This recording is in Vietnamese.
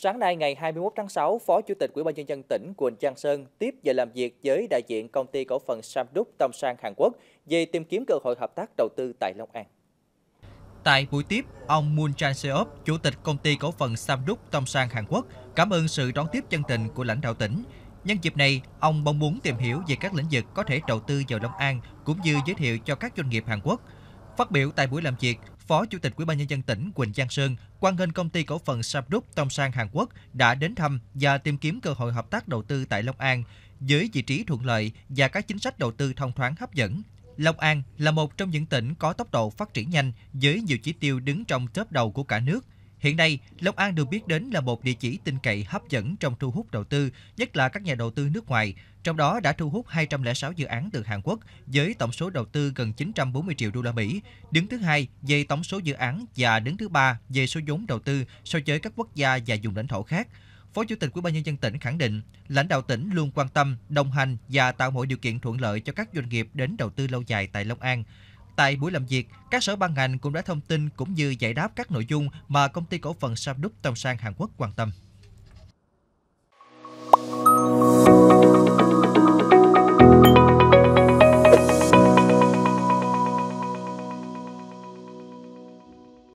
Sáng nay ngày 21 tháng 6, Phó Chủ tịch Ủy ban nhân dân tỉnh Quỳnh Trang Sơn tiếp và làm việc với đại diện công ty cổ phần Samduk Tam Sang Hàn Quốc về tìm kiếm cơ hội hợp tác đầu tư tại Long An. Tại buổi tiếp, ông Moon Chan Seop, Chủ tịch công ty cổ phần Samduk Tam Sang Hàn Quốc, cảm ơn sự đón tiếp chân tình của lãnh đạo tỉnh. Nhân dịp này, ông mong muốn tìm hiểu về các lĩnh vực có thể đầu tư vào Long An cũng như giới thiệu cho các doanh nghiệp Hàn Quốc. Phát biểu tại buổi làm việc, Phó Chủ tịch Ủy ban nhân dân tỉnh Quỳnh Giang Sơn quan nghênh công ty cổ phần Samduk Tông Sang Hàn Quốc đã đến thăm và tìm kiếm cơ hội hợp tác đầu tư tại Long An với vị trí thuận lợi và các chính sách đầu tư thông thoáng hấp dẫn. Long An là một trong những tỉnh có tốc độ phát triển nhanh với nhiều chỉ tiêu đứng trong top đầu của cả nước – Hiện nay, Long An được biết đến là một địa chỉ tin cậy hấp dẫn trong thu hút đầu tư, nhất là các nhà đầu tư nước ngoài. Trong đó đã thu hút 206 dự án từ Hàn Quốc với tổng số đầu tư gần 940 triệu đô la Mỹ, đứng thứ hai về tổng số dự án và đứng thứ ba về số vốn đầu tư so với các quốc gia và vùng lãnh thổ khác. Phó Chủ tịch Ủy ban nhân dân tỉnh khẳng định, lãnh đạo tỉnh luôn quan tâm, đồng hành và tạo mọi điều kiện thuận lợi cho các doanh nghiệp đến đầu tư lâu dài tại Long An. Tại buổi làm việc, các sở ban ngành cũng đã thông tin cũng như giải đáp các nội dung mà công ty cổ phần Samduk Tông Sang Hàn Quốc quan tâm.